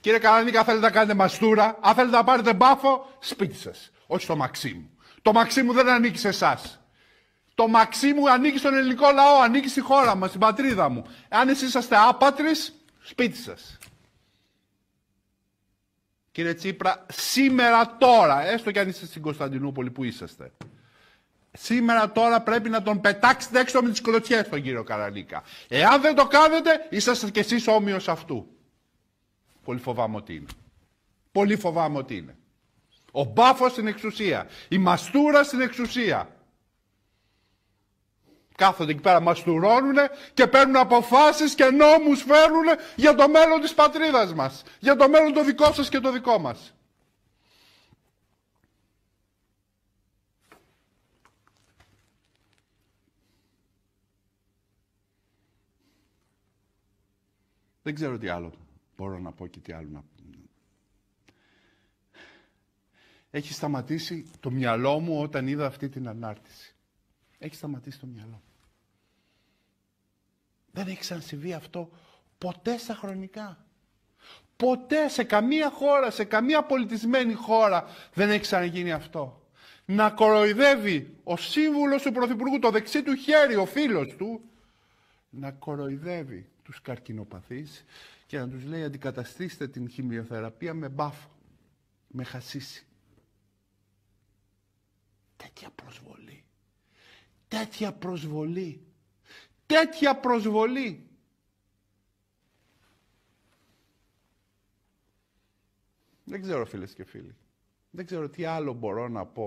Κύριε Καρανίκα, θέλετε να κάνετε μαστούρα. Αν θέλετε να πάρετε μπάφο, σπίτι σας. Όχι στο μαξί μου. Το μαξί μου δεν ανήκει σε εσάς. Το μαξί μου ανήκει στον ελληνικό λαό, ανήκει στη χώρα μας, στην πατρίδα μου. Αν εσείς είσαστε άπατρες, σπίτι σας. Κύριε Τσίπρα, σήμερα τώρα, έστω κι αν είστε στην Κωνσταντινούπολη που είσαστε, σήμερα τώρα πρέπει να τον πετάξετε έξω με τις κλωτσιές τον κύριο Καραλίκα. Εάν δεν το κάνετε, είσαστε κι εσείς όμοιος αυτού. Πολύ φοβάμαι ότι είναι. Πολύ φοβάμαι ότι είναι. Ο μπάφος στην εξουσία. Η μαστούρα στην εξουσία. Κάθονται εκεί πέρα, μαστουρώνουν και παίρνουν αποφάσεις και νόμους φέρνουν για το μέλλον της πατρίδας μας. Για το μέλλον το δικό σας και το δικό μας. Δεν ξέρω τι άλλο. Μπορώ να πω και τι άλλο να πω. Έχει σταματήσει το μυαλό μου όταν είδα αυτή την ανάρτηση. Έχει σταματήσει το μυαλό μου. Δεν έχει ξανασυμβεί αυτό ποτέ στα χρονικά. Ποτέ σε καμία χώρα, σε καμία πολιτισμένη χώρα δεν έχει ξαναγίνει αυτό. Να κοροϊδεύει ο σύμβουλος του Πρωθυπουργού, το δεξί του χέρι, ο φίλος του, να κοροϊδεύει τους καρκινοπαθείς και να τους λέει αντικαταστήστε την χημειοθεραπεία με μπάφο, με χασίσι. Τέτοια προσβολή. Τέτοια προσβολή. Τέτοια προσβολή. Δεν ξέρω φίλες και φίλοι. Δεν ξέρω τι άλλο μπορώ να πω.